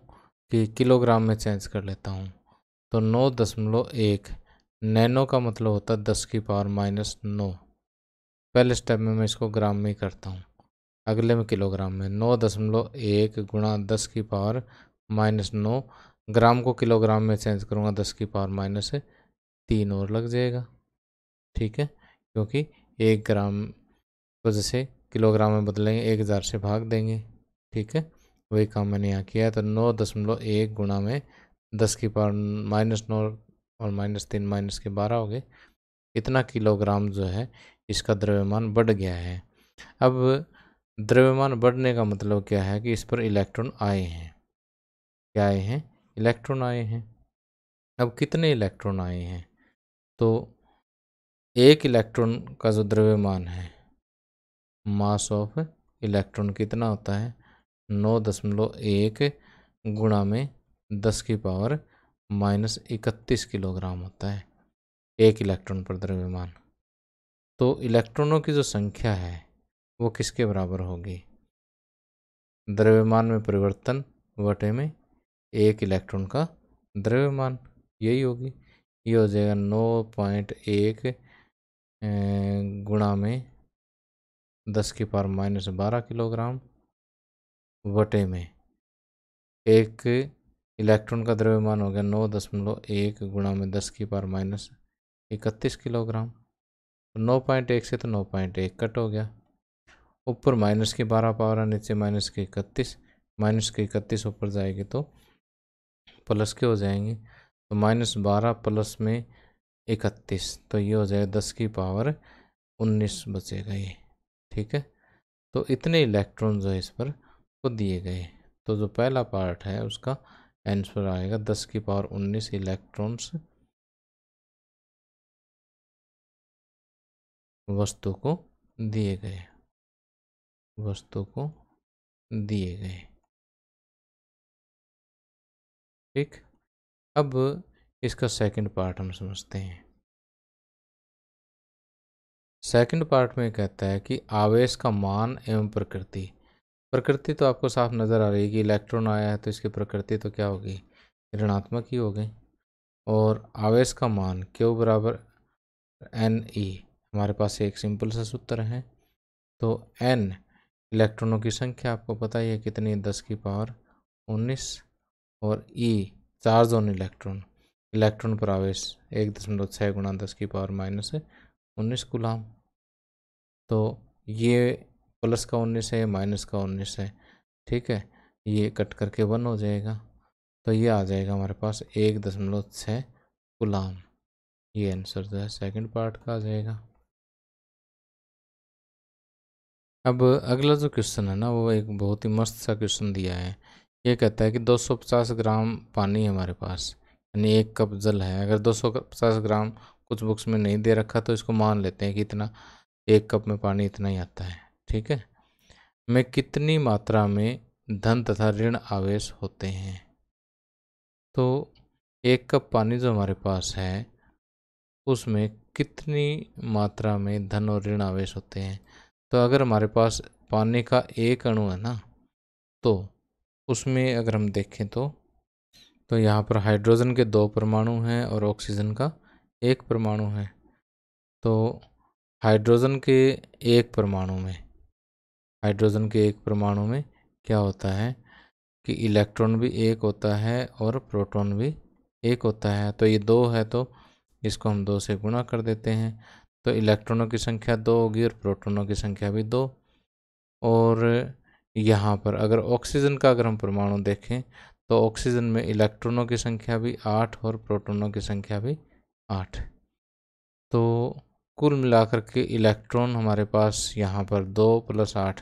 कि किलोग्राम में चेंज कर लेता हूँ तो नौ दशमलव एक नैनो का मतलब होता है दस की पावर माइनस नौ पहले स्टेप में मैं इसको ग्राम में ही करता हूँ अगले में किलोग्राम में नौ दशमलव एक गुणा दस की पावर माइनस नौ ग्राम को किलोग्राम में चेंज करूँगा दस की पावर माइनस तीन और लग जाएगा ठीक है क्योंकि एक ग्राम को जैसे किलोग्राम में बदलेंगे एक हज़ार से भाग देंगे ठीक है वही काम मैंने यहाँ किया है तो नौ दशमलव एक गुणा में दस की पावर माइनस नौ और माइनस तीन माइनस के बारह हो गए इतना किलोग्राम जो है इसका द्रव्यमान बढ़ गया है अब द्रव्यमान बढ़ने का मतलब क्या है कि इस पर इलेक्ट्रॉन आए हैं क्या आए हैं इलेक्ट्रॉन आए हैं अब कितने इलेक्ट्रॉन आए हैं तो एक इलेक्ट्रॉन का जो द्रव्यमान है मास ऑफ इलेक्ट्रॉन कितना होता है नौ दशमलव एक गुणा में दस की पावर माइनस इकतीस किलोग्राम होता है एक इलेक्ट्रॉन पर द्रव्यमान तो इलेक्ट्रॉनों की जो संख्या है वो किसके बराबर होगी द्रव्यमान में परिवर्तन बटे में एक इलेक्ट्रॉन का द्रव्यमान यही होगी ये हो जाएगा नौ पॉइंट एक गुणा में दस के पार माइनस बारह किलोग्राम बटे में एक इलेक्ट्रॉन का द्रव्यमान हो गया नौ दशमलव एक गुणा में दस की पार माइनस इकतीस किलोग्राम नौ पॉइंट एक से तो नौ पॉइंट एक कट हो गया ऊपर माइनस के बारह पावर है नीचे माइनस के इकतीस माइनस के इकतीस ऊपर जाएगी तो प्लस के हो जाएंगे तो माइनस बारह प्लस में इकतीस तो ये हो जाएगा दस की पावर उन्नीस बचेगा ये ठीक है तो इतने इलेक्ट्रॉन जो है इस पर वो दिए गए तो जो पहला पार्ट है उसका आंसर आएगा दस की पावर उन्नीस इलेक्ट्रॉन्स वस्तु को दिए गए वस्तु को दिए गए ठीक अब इसका सेकंड पार्ट हम समझते हैं सेकंड पार्ट में कहता है कि आवेश का मान एवं प्रकृति प्रकृति तो आपको साफ नज़र आ रही है कि इलेक्ट्रॉन आया है तो इसकी प्रकृति तो क्या होगी ऋणात्मक ही हो गई और आवेश का मान क्यों बराबर एन ई e। हमारे पास एक सिंपल सा सूत्र है तो एन इलेक्ट्रॉनों की संख्या आपको पता ही है कितनी दस की पावर उन्नीस और E charge on electron electron पर आवेश एक दशमलव छः गुणा दस की पावर माइनस उन्नीस गुलाम तो ये प्लस का उन्नीस है माइनस का उन्नीस है ठीक है ये कट करके वन हो जाएगा तो ये आ जाएगा हमारे पास एक दशमलव छः गुलाम ये आंसर जो है सेकेंड पार्ट का आ जाएगा अब अगला जो क्वेश्चन है ना वो एक बहुत ही मस्त सा क्वेश्चन दिया है ये कहता है कि 250 ग्राम पानी है हमारे पास यानी एक कप जल है अगर 250 ग्राम कुछ बुक्स में नहीं दे रखा तो इसको मान लेते हैं कि इतना एक कप में पानी इतना ही आता है ठीक है मैं कितनी मात्रा में धन तथा ऋण आवेश होते हैं तो एक कप पानी जो हमारे पास है उसमें कितनी मात्रा में धन और ऋण आवेश होते हैं तो अगर हमारे पास पानी का एक अणु है ना तो उसमें अगर हम देखें तो तो यहाँ पर हाइड्रोजन के दो परमाणु हैं और ऑक्सीजन का एक परमाणु है तो हाइड्रोजन के एक परमाणु में हाइड्रोजन के एक परमाणु में क्या होता है कि इलेक्ट्रॉन भी एक होता है और प्रोटॉन भी एक होता है तो ये दो है तो इसको हम दो से गुणा कर देते हैं तो इलेक्ट्रॉनों की संख्या दो होगी और प्रोटॉनों की संख्या भी दो और यहाँ पर अगर ऑक्सीजन का अगर हम परमाणु देखें तो ऑक्सीजन में इलेक्ट्रॉनों की संख्या भी आठ और प्रोटॉनों की संख्या भी आठ तो कुल मिलाकर के इलेक्ट्रॉन हमारे पास यहाँ पर दो प्लस आठ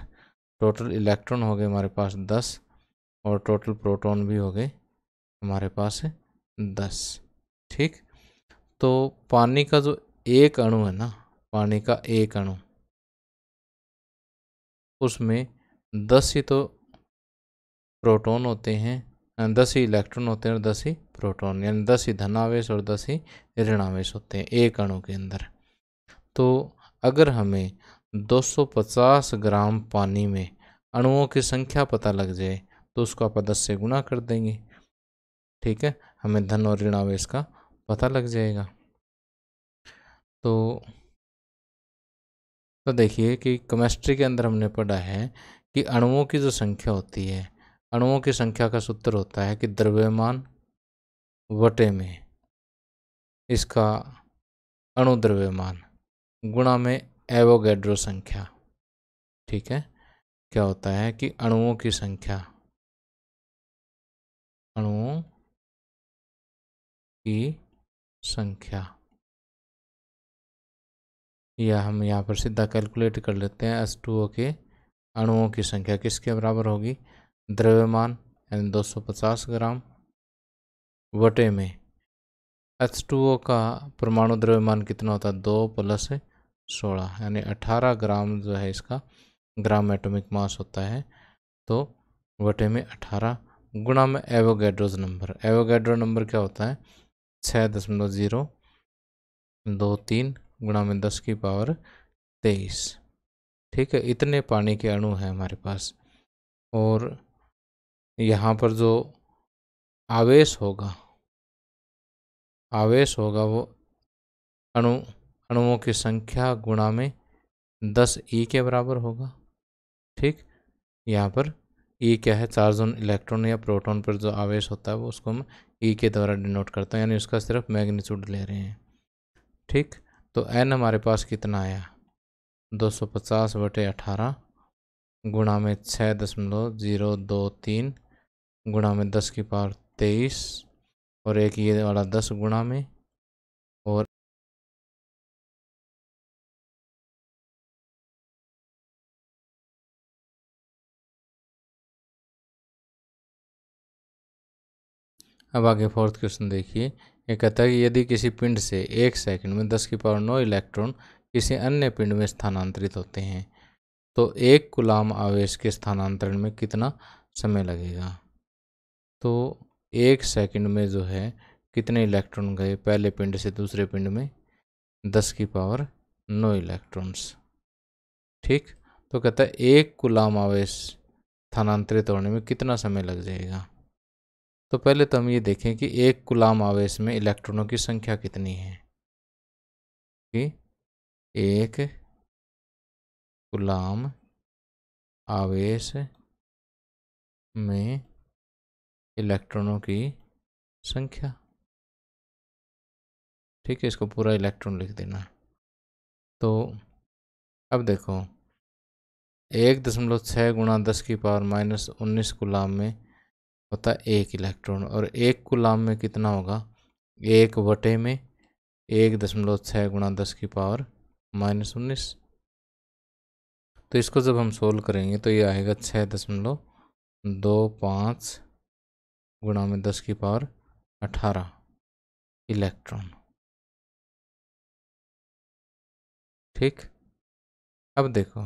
टोटल इलेक्ट्रॉन हो गए हमारे पास दस और टोटल प्रोटॉन भी हो गए हमारे पास दस ठीक तो पानी का जो एक अणु है ना पानी का एक अणु उसमें दस ही तो प्रोटॉन होते हैं दस ही इलेक्ट्रॉन होते हैं और दस ही प्रोटॉन यानी दस ही धनावेश और दस ही ऋणावेश होते हैं एक अणु के अंदर तो अगर हमें 250 ग्राम पानी में अणुओं की संख्या पता लग जाए तो उसको आप दस से गुना कर देंगे ठीक है हमें धन और ऋणावेश का पता लग जाएगा तो तो देखिए कि केमिस्ट्री के अंदर हमने पढ़ा है कि अणुओं की जो संख्या होती है अणुओं की संख्या का सूत्र होता है कि द्रव्यमान वटे में इसका अणुद्रव्यमान गुणा में एवोगेड्रो संख्या ठीक है क्या होता है कि अणुओं की संख्या अणुओं की संख्या या हम यहाँ पर सीधा कैलकुलेट कर लेते हैं एस टू ओ के अणुओं की संख्या किसके बराबर होगी द्रव्यमान यानी 250 ग्राम वटे में एच टू ओ का परमाणु द्रव्यमान कितना होता है दो प्लस सोलह यानी अठारह ग्राम जो है इसका ग्राम एटॉमिक मास होता है तो वटे में अठारह गुणा में एवोगेड्रोज नंबर एवोगेड्रो नंबर क्या होता है छः दशमलव जीरो दो तीन गुणा में दस की पावर तेईस ठीक है इतने पानी के अणु हैं हमारे पास और यहाँ पर जो आवेश होगा आवेश होगा वो अणु अणुओं की संख्या गुणा में दस ई के बराबर होगा ठीक यहाँ पर ई क्या है चार जोन इलेक्ट्रॉन या प्रोटॉन पर जो आवेश होता है वो उसको हम ई के द्वारा डिनोट करते हैं यानी उसका सिर्फ मैग्नीट्यूड ले रहे हैं ठीक तो एन हमारे पास कितना आया 250 सौ पचास बटे अठारह गुणा में छः दशमलव जीरो दो तीन गुणा में दस की पावर तेईस और एक ये वाला दस गुणा में और अब आगे फोर्थ क्वेश्चन देखिए ये कहता है कि यदि किसी पिंड से एक सेकंड में दस की पावर नौ इलेक्ट्रॉन किसी अन्य पिंड में स्थानांतरित होते हैं तो एक गुलाम आवेश के स्थानांतरण में कितना समय लगेगा तो एक सेकंड में जो है कितने इलेक्ट्रॉन गए पहले पिंड से दूसरे पिंड में दस की पावर नौ इलेक्ट्रॉन्स ठीक तो कहता है एक गुलाम आवेश स्थानांतरित होने में कितना समय लग जाएगा तो पहले तो हम ये देखें कि एक गुलाम आवेश में इलेक्ट्रॉनों की संख्या कितनी है कि एक गुलाम आवेश में इलेक्ट्रॉनों की संख्या ठीक है इसको पूरा इलेक्ट्रॉन लिख देना तो अब देखो एक दशमलव छः गुणा दस की पावर माइनस उन्नीस गुलाम में होता है एक इलेक्ट्रॉन और एक गुलाम में कितना होगा एक बटे में एक दशमलव छः गुणा दस की पावर माइनस उन्नीस तो इसको जब हम सोल्व करेंगे तो ये आएगा छः दशमलव दो पाँच गुणा में दस की पावर अठारह इलेक्ट्रॉन ठीक अब देखो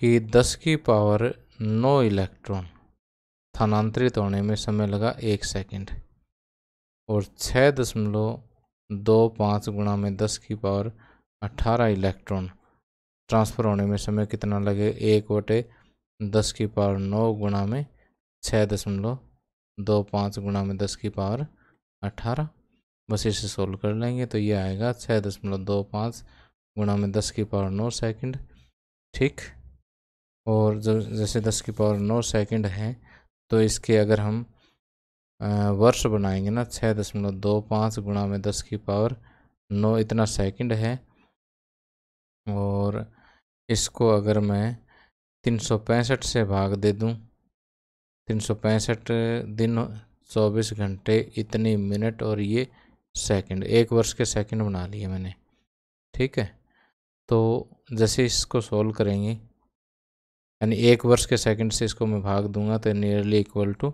कि दस की पावर नौ इलेक्ट्रॉन स्थानांतरित होने में समय लगा एक सेकंड और छः दशमलव दो पाँच गुणा में दस की पावर अट्ठारह इलेक्ट्रॉन ट्रांसफ़र होने में समय कितना लगे एक वटे दस की पावर नौ गुणा में छः दशमलव दो पाँच गुणा में दस की पावर अट्ठारह बस इसे सोल्व कर लेंगे तो ये आएगा छः दशमलव दो पाँच गुणा में दस की पावर नौ सेकंड ठीक और जब जैसे दस की पावर नौ सेकंड है तो इसके अगर हम वर्ष बनाएंगे ना छः दशमलव दो पाँच गुणा में दस की पावर नौ इतना सेकंड है और इसको अगर मैं तीन सौ पैंसठ से भाग दे दूं तीन सौ पैंसठ दिन चौबीस घंटे इतनी मिनट और ये सेकंड एक वर्ष के सेकंड बना लिए मैंने ठीक है तो जैसे इसको सोल्व करेंगे यानी एक वर्ष के सेकंड से इसको मैं भाग दूंगा तो नियरली इक्वल टू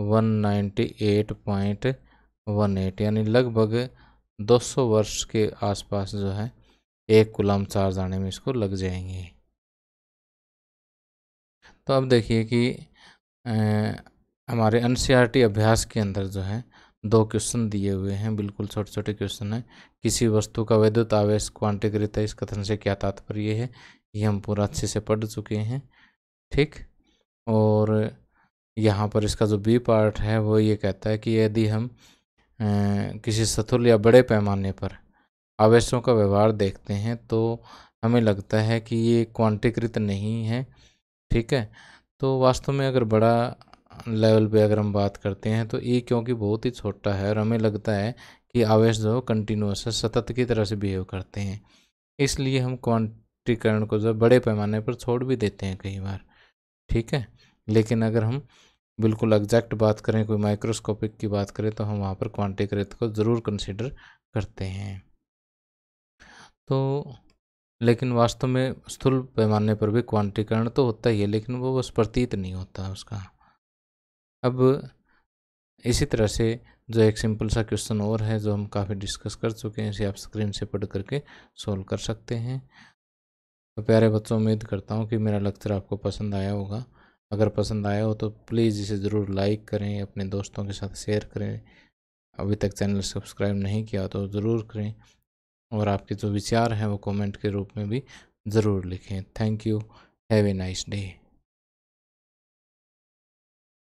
198.18 यानी लगभग 200 वर्ष के आसपास जो है एक गुलाम चार्ज आने में इसको लग जाएंगे तो अब देखिए कि हमारे एन e अभ्यास के अंदर जो है दो क्वेश्चन दिए हुए हैं बिल्कुल छोटे छोटे क्वेश्चन हैं किसी वस्तु का वैद्युत आवेश क्वांटीकृत है इस कथन से क्या तात्पर्य है ये हम पूरा अच्छे से पढ़ चुके हैं ठीक और यहाँ पर इसका जो बी पार्ट है वो ये कहता है कि यदि हम किसी सतुल या बड़े पैमाने पर आवेशों का व्यवहार देखते हैं तो हमें लगता है कि ये क्वांटिकृत नहीं है ठीक है तो वास्तव में अगर बड़ा लेवल पे अगर हम बात करते हैं तो ये क्योंकि बहुत ही छोटा है और हमें लगता है कि आवेश जो कंटिन्यूस है सतत की तरह से बिहेव करते हैं इसलिए हम क्वांट विमुक्तिकरण को जब बड़े पैमाने पर छोड़ भी देते हैं कई बार ठीक है लेकिन अगर हम बिल्कुल एग्जैक्ट बात करें कोई माइक्रोस्कोपिक की बात करें तो हम वहाँ पर क्वांटिकृत को ज़रूर कंसिडर करते हैं तो लेकिन वास्तव में स्थूल पैमाने पर भी क्वांटिकरण तो होता ही है लेकिन वो बस प्रतीत नहीं होता उसका अब इसी तरह से जो एक सिंपल सा क्वेश्चन और है जो हम काफ़ी डिस्कस कर चुके हैं इसे आप स्क्रीन से पढ़ करके सोल्व कर सकते हैं तो प्यारे बच्चों उम्मीद करता हूँ कि मेरा लेक्चर आपको पसंद आया होगा अगर पसंद आया हो तो प्लीज़ इसे ज़रूर लाइक करें अपने दोस्तों के साथ शेयर करें अभी तक चैनल सब्सक्राइब नहीं किया तो ज़रूर करें और आपके जो विचार हैं वो कमेंट के रूप में भी ज़रूर लिखें thank you have a nice day